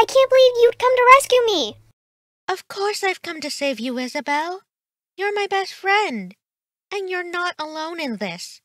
I can't believe you'd come to rescue me. Of course I've come to save you, Isabel. You're my best friend. And you're not alone in this.